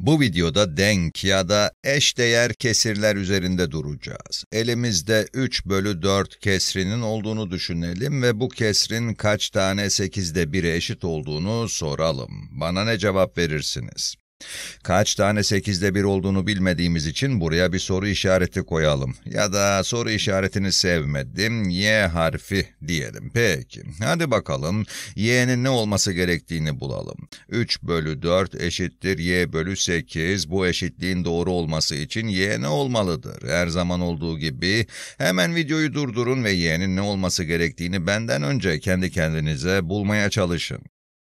Bu videoda denk ya da eşdeğer kesirler üzerinde duracağız. Elimizde 3 bölü 4 kesrinin olduğunu düşünelim ve bu kesrin kaç tane 8'de 1'e eşit olduğunu soralım. Bana ne cevap verirsiniz? Kaç tane sekizde bir olduğunu bilmediğimiz için buraya bir soru işareti koyalım. Ya da soru işaretini sevmedim, Y harfi diyelim. Peki, hadi bakalım Y'nin ne olması gerektiğini bulalım. 3 bölü 4 eşittir Y bölü 8. Bu eşitliğin doğru olması için Y ne olmalıdır? Her zaman olduğu gibi hemen videoyu durdurun ve Y'nin ne olması gerektiğini benden önce kendi kendinize bulmaya çalışın.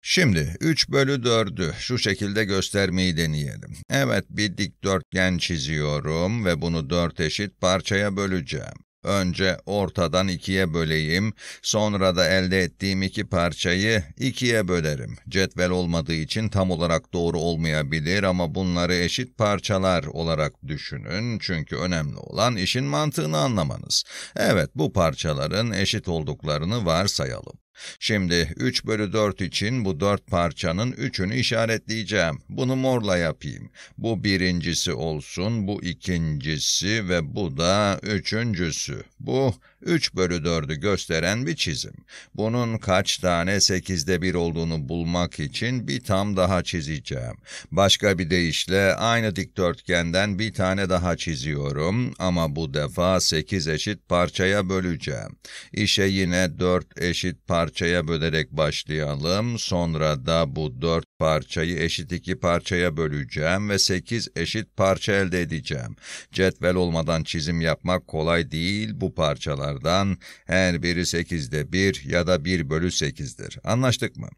Şimdi 3 bölü 4'ü şu şekilde göstermeyi deneyelim. Evet bir dikdörtgen çiziyorum ve bunu 4 eşit parçaya böleceğim. Önce ortadan ikiye böleyim, sonra da elde ettiğim iki parçayı ikiye bölerim. Cetvel olmadığı için tam olarak doğru olmayabilir ama bunları eşit parçalar olarak düşünün. Çünkü önemli olan işin mantığını anlamanız. Evet, bu parçaların eşit olduklarını varsayalım. Şimdi 3 bölü 4 için bu 4 parçanın 3'ünü işaretleyeceğim. Bunu morla yapayım. Bu birincisi olsun, bu ikincisi ve bu da üçüncüsü. Bu 3 bölü 4'ü gösteren bir çizim. Bunun kaç tane 8'de 1 olduğunu bulmak için bir tam daha çizeceğim. Başka bir deyişle aynı dikdörtgenden bir tane daha çiziyorum ama bu defa 8 eşit parçaya böleceğim. İşe yine 4 eşit parça parçaya bölerek başlayalım. Sonra da bu dört parçayı eşit iki parçaya böleceğim ve sekiz eşit parça elde edeceğim. Cetvel olmadan çizim yapmak kolay değil bu parçalardan. Her biri sekizde bir ya da bir bölü sekizdir. Anlaştık mı?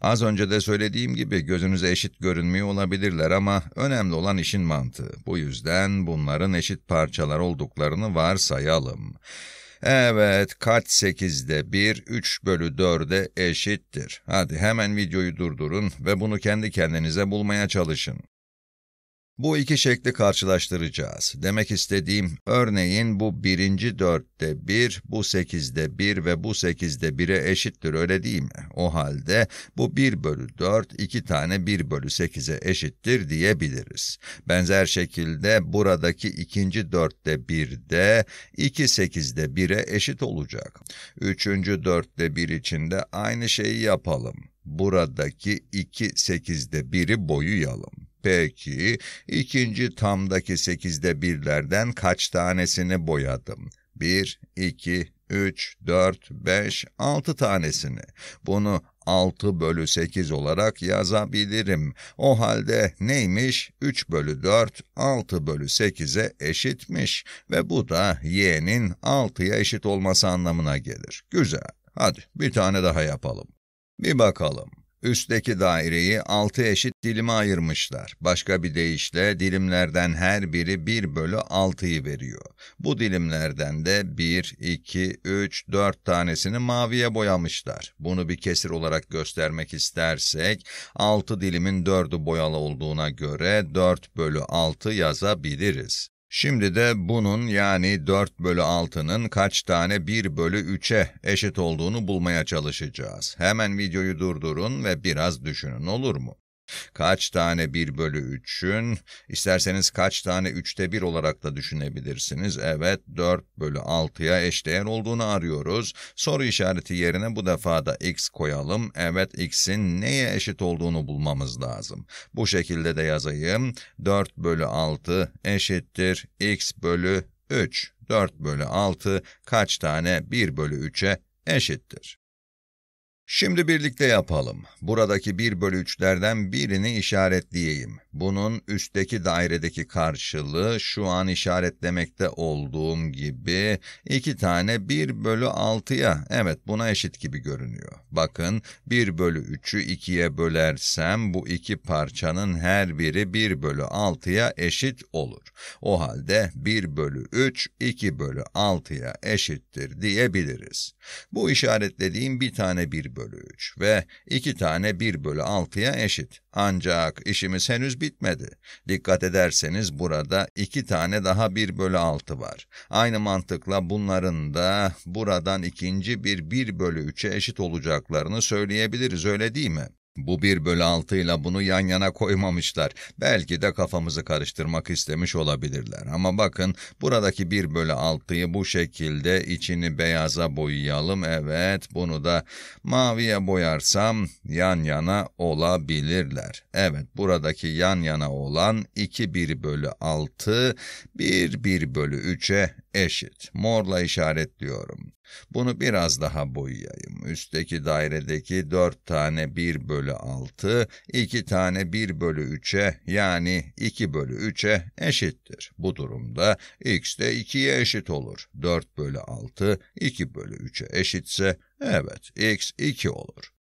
Az önce de söylediğim gibi gözünüze eşit görünmüyor olabilirler ama önemli olan işin mantığı. Bu yüzden bunların eşit parçalar olduklarını varsayalım. Evet, kaç 8'de 1, 3 bölü 4'e eşittir. Hadi hemen videoyu durdurun ve bunu kendi kendinize bulmaya çalışın. Bu iki şekli karşılaştıracağız. Demek istediğim örneğin bu birinci dörtte bir, bu sekizde bir ve bu sekizde bire eşittir öyle değil mi? O halde bu bir bölü dört iki tane bir bölü sekize eşittir diyebiliriz. Benzer şekilde buradaki ikinci dörtte bir de iki sekizde bire eşit olacak. Üçüncü dörtte bir içinde aynı şeyi yapalım. Buradaki iki sekizde biri boyayalım. Peki, ikinci tamdaki sekizde birlerden kaç tanesini boyadım? Bir, iki, üç, dört, beş, altı tanesini. Bunu altı bölü sekiz olarak yazabilirim. O halde neymiş? Üç bölü dört, altı bölü sekize eşitmiş. Ve bu da y'nin altıya eşit olması anlamına gelir. Güzel. Hadi bir tane daha yapalım. Bir bakalım. Üstteki daireyi altı eşit dilime ayırmışlar. Başka bir deyişle dilimlerden her biri 1 bölü 6'yı veriyor. Bu dilimlerden de 1, 2, 3, 4 tanesini maviye boyamışlar. Bunu bir kesir olarak göstermek istersek 6 dilimin 4'ü boyalı olduğuna göre 4 bölü 6 yazabiliriz. Şimdi de bunun yani 4 bölü 6'nın kaç tane 1 bölü 3'e eşit olduğunu bulmaya çalışacağız. Hemen videoyu durdurun ve biraz düşünün olur mu? Kaç tane 1 bölü 3'ün, isterseniz kaç tane 3'te 1 olarak da düşünebilirsiniz. Evet 4 bölü 6'ya eşdeğer olduğunu arıyoruz. Soru işareti yerine bu defa da x koyalım. Evet x'in neye eşit olduğunu bulmamız lazım. Bu şekilde de yazayım. 4 bölü 6 eşittir x bölü 3. 4 bölü 6 kaç tane 1 bölü 3'e eşittir. Şimdi birlikte yapalım. Buradaki 1 bölü 3'lerden birini işaretleyeyim. Bunun üstteki dairedeki karşılığı şu an işaretlemekte olduğum gibi iki tane 1 bölü 6'ya evet buna eşit gibi görünüyor. Bakın 1 bölü 3'ü 2'ye bölersem bu iki parçanın her biri 1 bölü 6'ya eşit olur. O halde 1 bölü 3 2 bölü 6'ya eşittir diyebiliriz. Bu işaretlediğim bir tane 1 bölü 3 ve iki tane 1 bölü 6'ya eşit. Ancak işimiz henüz bitmedi. Dikkat ederseniz burada iki tane daha 1 bölü 6 var. Aynı mantıkla bunların da buradan ikinci bir 1 bölü 3'e eşit olacaklarını söyleyebiliriz öyle değil mi? Bu bir bölü altıyla bunu yan yana koymamışlar. Belki de kafamızı karıştırmak istemiş olabilirler. Ama bakın buradaki bir bölü altıyı bu şekilde içini beyaza boyayalım. Evet bunu da maviye boyarsam yan yana olabilirler. Evet buradaki yan yana olan iki bir bölü altı, bir bir bölü üçe eşit. Morla işaretliyorum. Bunu biraz daha boyayayım. Üstteki dairedeki 4 tane 1 bölü 6, 2 tane 1 bölü 3'e yani 2 bölü 3'e eşittir. Bu durumda x de 2'ye eşit olur. 4 bölü 6, 2 bölü 3'e eşitse evet x 2 olur.